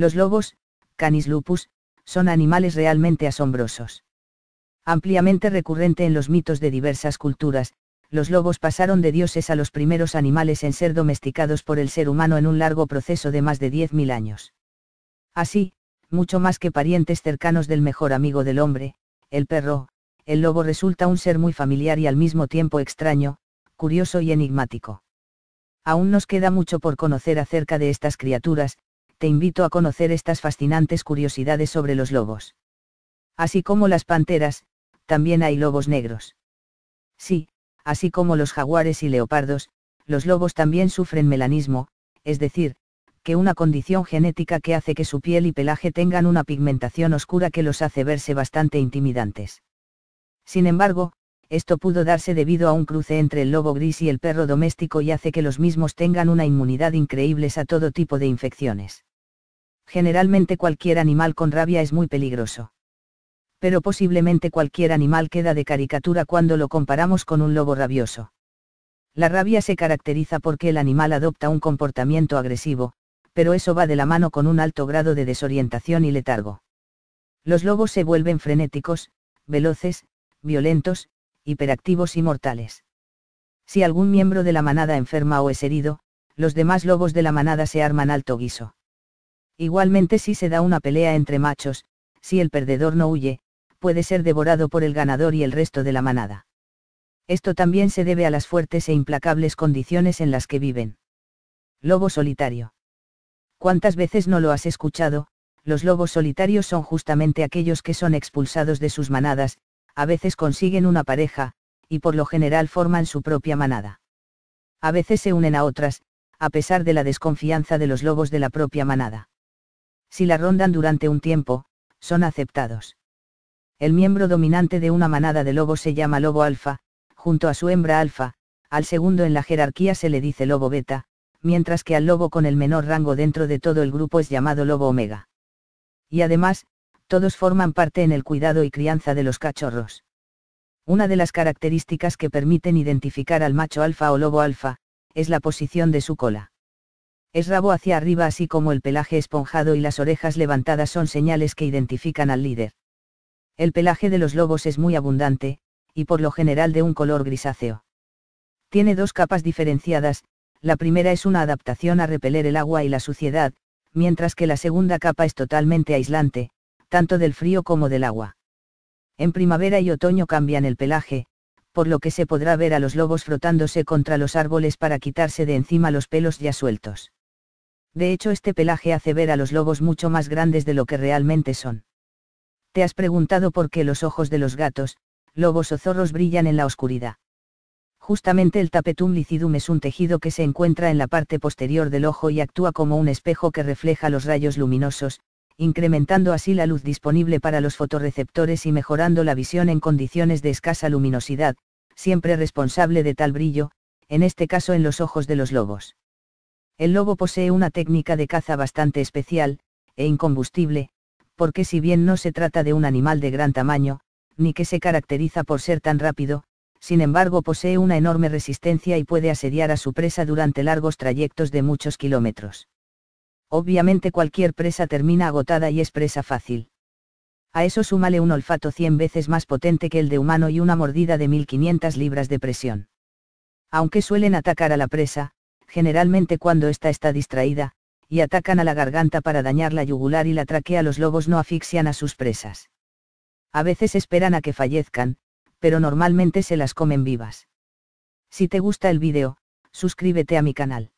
Los lobos, canis lupus, son animales realmente asombrosos. Ampliamente recurrente en los mitos de diversas culturas, los lobos pasaron de dioses a los primeros animales en ser domesticados por el ser humano en un largo proceso de más de 10.000 años. Así, mucho más que parientes cercanos del mejor amigo del hombre, el perro, el lobo resulta un ser muy familiar y al mismo tiempo extraño, curioso y enigmático. Aún nos queda mucho por conocer acerca de estas criaturas, te invito a conocer estas fascinantes curiosidades sobre los lobos. Así como las panteras, también hay lobos negros. Sí, así como los jaguares y leopardos, los lobos también sufren melanismo, es decir, que una condición genética que hace que su piel y pelaje tengan una pigmentación oscura que los hace verse bastante intimidantes. Sin embargo, esto pudo darse debido a un cruce entre el lobo gris y el perro doméstico y hace que los mismos tengan una inmunidad increíbles a todo tipo de infecciones generalmente cualquier animal con rabia es muy peligroso. Pero posiblemente cualquier animal queda de caricatura cuando lo comparamos con un lobo rabioso. La rabia se caracteriza porque el animal adopta un comportamiento agresivo, pero eso va de la mano con un alto grado de desorientación y letargo. Los lobos se vuelven frenéticos, veloces, violentos, hiperactivos y mortales. Si algún miembro de la manada enferma o es herido, los demás lobos de la manada se arman alto guiso. Igualmente si se da una pelea entre machos, si el perdedor no huye, puede ser devorado por el ganador y el resto de la manada. Esto también se debe a las fuertes e implacables condiciones en las que viven. Lobo solitario. ¿Cuántas veces no lo has escuchado? Los lobos solitarios son justamente aquellos que son expulsados de sus manadas, a veces consiguen una pareja, y por lo general forman su propia manada. A veces se unen a otras, a pesar de la desconfianza de los lobos de la propia manada si la rondan durante un tiempo, son aceptados. El miembro dominante de una manada de lobos se llama lobo alfa, junto a su hembra alfa, al segundo en la jerarquía se le dice lobo beta, mientras que al lobo con el menor rango dentro de todo el grupo es llamado lobo omega. Y además, todos forman parte en el cuidado y crianza de los cachorros. Una de las características que permiten identificar al macho alfa o lobo alfa, es la posición de su cola. Es rabo hacia arriba así como el pelaje esponjado y las orejas levantadas son señales que identifican al líder. El pelaje de los lobos es muy abundante, y por lo general de un color grisáceo. Tiene dos capas diferenciadas, la primera es una adaptación a repeler el agua y la suciedad, mientras que la segunda capa es totalmente aislante, tanto del frío como del agua. En primavera y otoño cambian el pelaje, por lo que se podrá ver a los lobos frotándose contra los árboles para quitarse de encima los pelos ya sueltos. De hecho este pelaje hace ver a los lobos mucho más grandes de lo que realmente son. ¿Te has preguntado por qué los ojos de los gatos, lobos o zorros brillan en la oscuridad? Justamente el tapetum licidum es un tejido que se encuentra en la parte posterior del ojo y actúa como un espejo que refleja los rayos luminosos, incrementando así la luz disponible para los fotorreceptores y mejorando la visión en condiciones de escasa luminosidad, siempre responsable de tal brillo, en este caso en los ojos de los lobos. El lobo posee una técnica de caza bastante especial, e incombustible, porque si bien no se trata de un animal de gran tamaño, ni que se caracteriza por ser tan rápido, sin embargo posee una enorme resistencia y puede asediar a su presa durante largos trayectos de muchos kilómetros. Obviamente cualquier presa termina agotada y es presa fácil. A eso súmale un olfato 100 veces más potente que el de humano y una mordida de 1500 libras de presión. Aunque suelen atacar a la presa, generalmente cuando ésta está distraída, y atacan a la garganta para dañar la yugular y la traquea Los lobos no asfixian a sus presas. A veces esperan a que fallezcan, pero normalmente se las comen vivas. Si te gusta el vídeo, suscríbete a mi canal.